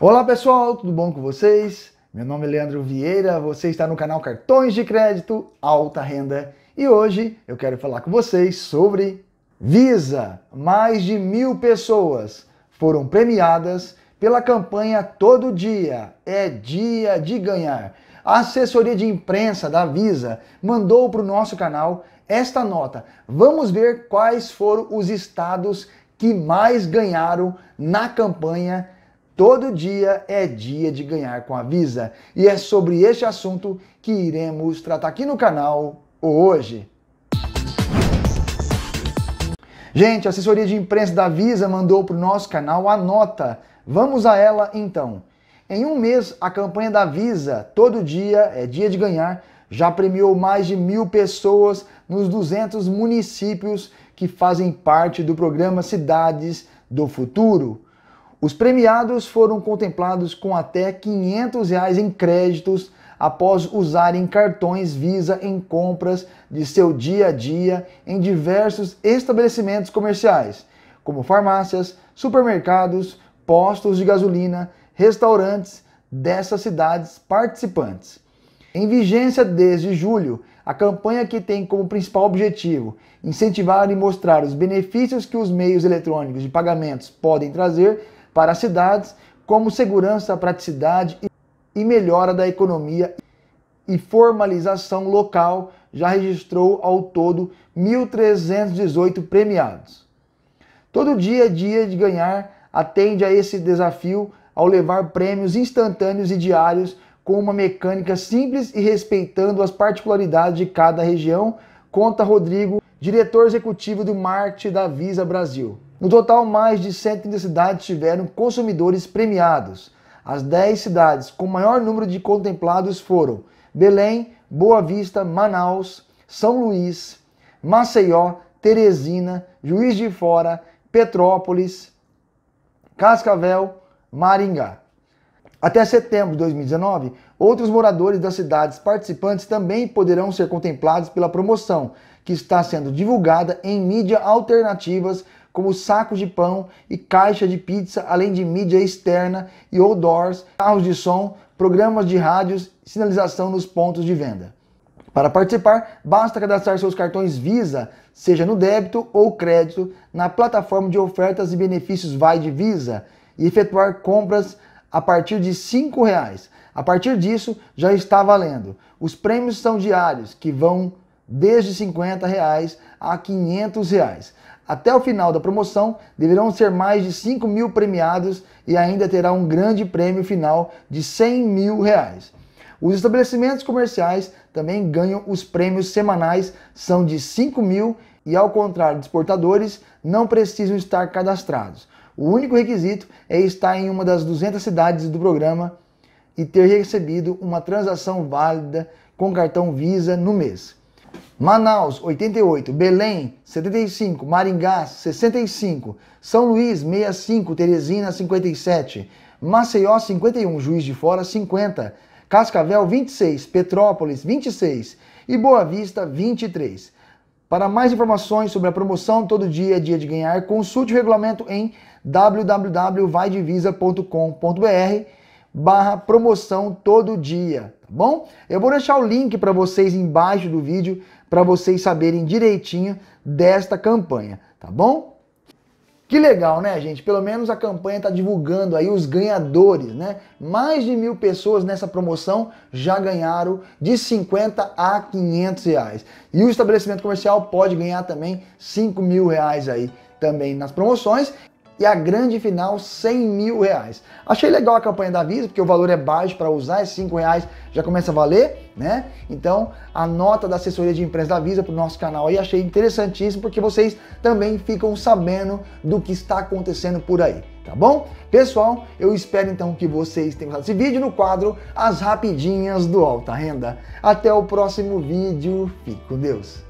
Olá pessoal, tudo bom com vocês? Meu nome é Leandro Vieira, você está no canal Cartões de Crédito Alta Renda e hoje eu quero falar com vocês sobre Visa. Mais de mil pessoas foram premiadas pela campanha Todo Dia é Dia de Ganhar. A assessoria de imprensa da Visa mandou para o nosso canal esta nota. Vamos ver quais foram os estados que mais ganharam na campanha Todo dia é dia de ganhar com a Visa. E é sobre este assunto que iremos tratar aqui no canal hoje. Gente, a assessoria de imprensa da Visa mandou para o nosso canal a nota. Vamos a ela então. Em um mês, a campanha da Visa, todo dia é dia de ganhar, já premiou mais de mil pessoas nos 200 municípios que fazem parte do programa Cidades do Futuro. Os premiados foram contemplados com até R$ 500 reais em créditos após usarem cartões Visa em compras de seu dia a dia em diversos estabelecimentos comerciais, como farmácias, supermercados, postos de gasolina, restaurantes dessas cidades participantes. Em vigência desde julho, a campanha que tem como principal objetivo incentivar e mostrar os benefícios que os meios eletrônicos de pagamentos podem trazer para as cidades, como segurança, praticidade e melhora da economia e formalização local, já registrou ao todo 1.318 premiados. Todo dia, é dia de ganhar, atende a esse desafio ao levar prêmios instantâneos e diários com uma mecânica simples e respeitando as particularidades de cada região, conta Rodrigo, diretor executivo do marketing da Visa Brasil. No total, mais de 130 cidades tiveram consumidores premiados. As 10 cidades com maior número de contemplados foram Belém, Boa Vista, Manaus, São Luís, Maceió, Teresina, Juiz de Fora, Petrópolis, Cascavel, Maringá. Até setembro de 2019, outros moradores das cidades participantes também poderão ser contemplados pela promoção, que está sendo divulgada em mídias alternativas como sacos de pão e caixa de pizza, além de mídia externa e outdoors, carros de som, programas de rádios, sinalização nos pontos de venda. Para participar, basta cadastrar seus cartões Visa, seja no débito ou crédito, na plataforma de ofertas e benefícios Vai de Visa e efetuar compras a partir de R$ reais. A partir disso, já está valendo. Os prêmios são diários, que vão desde R$ 50 reais a R$ 500. Reais. Até o final da promoção, deverão ser mais de 5 mil premiados e ainda terá um grande prêmio final de 100 mil reais. Os estabelecimentos comerciais também ganham os prêmios semanais, são de 5 mil e, ao contrário de exportadores, não precisam estar cadastrados. O único requisito é estar em uma das 200 cidades do programa e ter recebido uma transação válida com cartão Visa no mês. Manaus, 88, Belém, 75, Maringá, 65, São Luís, 65, Teresina, 57, Maceió, 51, Juiz de Fora, 50, Cascavel, 26, Petrópolis, 26 e Boa Vista, 23. Para mais informações sobre a promoção Todo Dia é Dia de Ganhar, consulte o regulamento em www.vaidivisa.com.br barra promoção todo dia, tá bom? Eu vou deixar o link para vocês embaixo do vídeo para vocês saberem direitinho desta campanha, tá bom? Que legal, né, gente? Pelo menos a campanha está divulgando aí os ganhadores, né? Mais de mil pessoas nessa promoção já ganharam de 50 a 500 reais. E o estabelecimento comercial pode ganhar também 5 mil reais aí também nas promoções e a grande final 100 mil reais. Achei legal a campanha da Visa, porque o valor é baixo para usar, é 5 reais, já começa a valer, né? Então, a nota da assessoria de imprensa da Visa para o nosso canal aí achei interessantíssimo, porque vocês também ficam sabendo do que está acontecendo por aí. Tá bom? Pessoal, eu espero então que vocês tenham gostado desse vídeo no quadro As Rapidinhas do Alta Renda. Até o próximo vídeo. Fique com Deus.